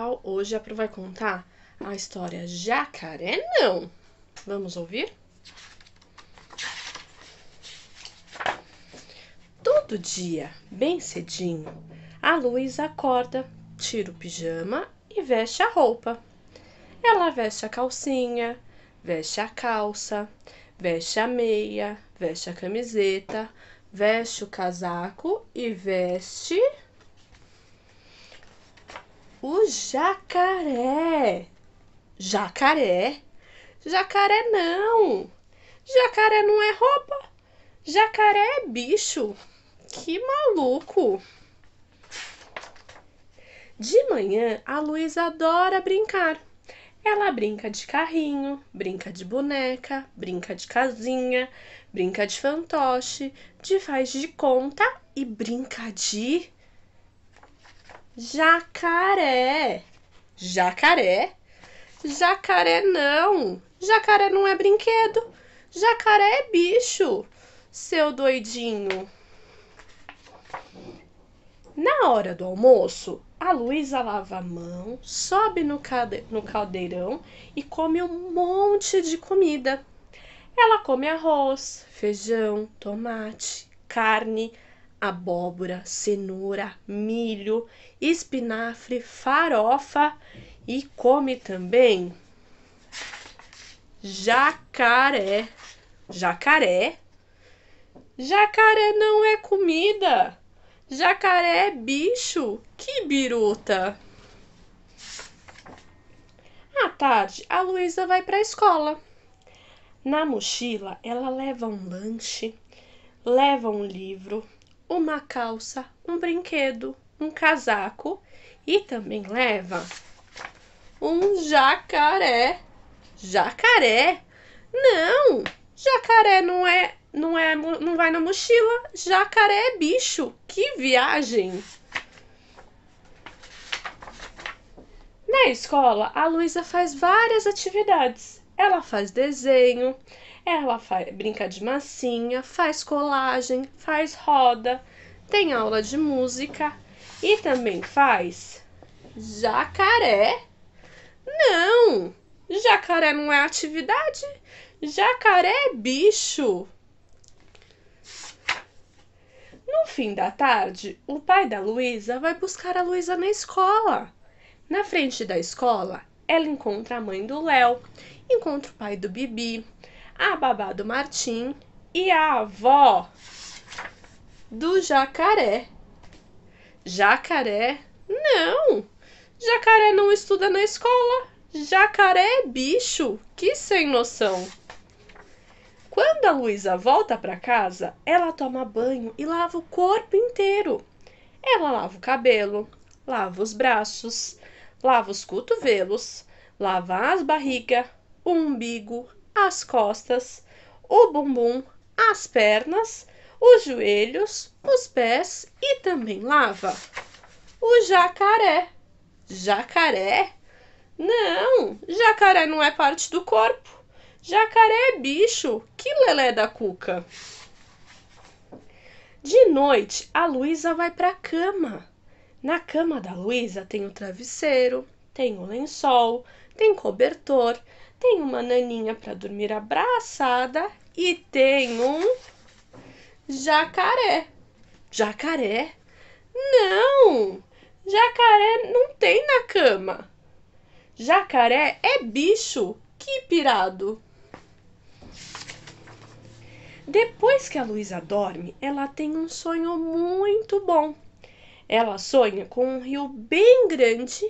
pessoal, hoje a é Pro vai contar a história Jacaré Não. Vamos ouvir? Todo dia, bem cedinho, a Luiz acorda, tira o pijama e veste a roupa. Ela veste a calcinha, veste a calça, veste a meia, veste a camiseta, veste o casaco e veste o jacaré. Jacaré? Jacaré não. Jacaré não é roupa. Jacaré é bicho. Que maluco. De manhã, a Luísa adora brincar. Ela brinca de carrinho, brinca de boneca, brinca de casinha, brinca de fantoche, de faz de conta e brinca de Jacaré. Jacaré? Jacaré não. Jacaré não é brinquedo. Jacaré é bicho, seu doidinho. Na hora do almoço, a Luísa lava a mão, sobe no, cade no caldeirão e come um monte de comida. Ela come arroz, feijão, tomate, carne, abóbora, cenoura, milho, espinafre, farofa e come também jacaré. Jacaré? Jacaré não é comida. Jacaré é bicho. Que biruta. À tarde, a Luísa vai para a escola. Na mochila, ela leva um lanche, leva um livro, uma calça, um brinquedo, um casaco e também leva um jacaré. Jacaré? Não! Jacaré não é não é não vai na mochila. Jacaré é bicho. Que viagem! Na escola, a Luísa faz várias atividades. Ela faz desenho, ela faz, brinca de massinha, faz colagem, faz roda, tem aula de música e também faz jacaré. Não! Jacaré não é atividade. Jacaré é bicho. No fim da tarde, o pai da Luísa vai buscar a Luísa na escola. Na frente da escola, ela encontra a mãe do Léo, encontra o pai do Bibi, a babá do Martim e a avó do jacaré. Jacaré? Não! Jacaré não estuda na escola. Jacaré é bicho. Que sem noção. Quando a Luísa volta para casa, ela toma banho e lava o corpo inteiro. Ela lava o cabelo, lava os braços, lava os cotovelos, lava as barrigas, o umbigo, as costas, o bumbum, as pernas, os joelhos, os pés e também lava. O jacaré. Jacaré? Não, jacaré não é parte do corpo. Jacaré é bicho. Que lelé da cuca. De noite, a Luísa vai para a cama. Na cama da Luísa tem o travesseiro, tem o lençol, tem cobertor, tem uma naninha para dormir abraçada e tem um jacaré. Jacaré? Não! Jacaré não tem na cama. Jacaré é bicho. Que pirado! Depois que a Luísa dorme, ela tem um sonho muito bom. Ela sonha com um rio bem grande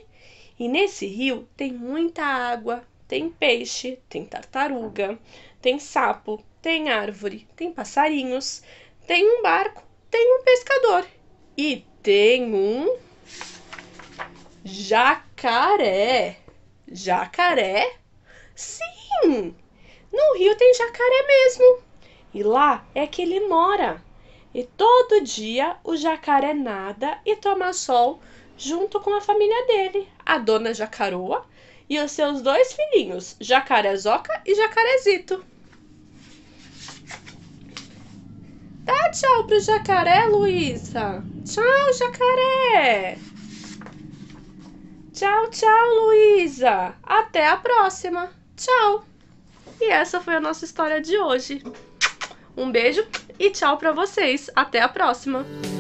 e nesse rio tem muita água, tem peixe, tem tartaruga, tem sapo, tem árvore, tem passarinhos, tem um barco, tem um pescador e tem um jacaré. Jacaré? Sim! No rio tem jacaré mesmo. E lá é que ele mora. E todo dia o jacaré nada e toma sol junto com a família dele, a dona jacaroa, e os seus dois filhinhos, Jacarezoca e Jacarezito. Dá tchau pro jacaré, Luísa. Tchau, jacaré. Tchau, tchau, Luísa. Até a próxima. Tchau. E essa foi a nossa história de hoje. Um beijo e tchau para vocês. Até a próxima.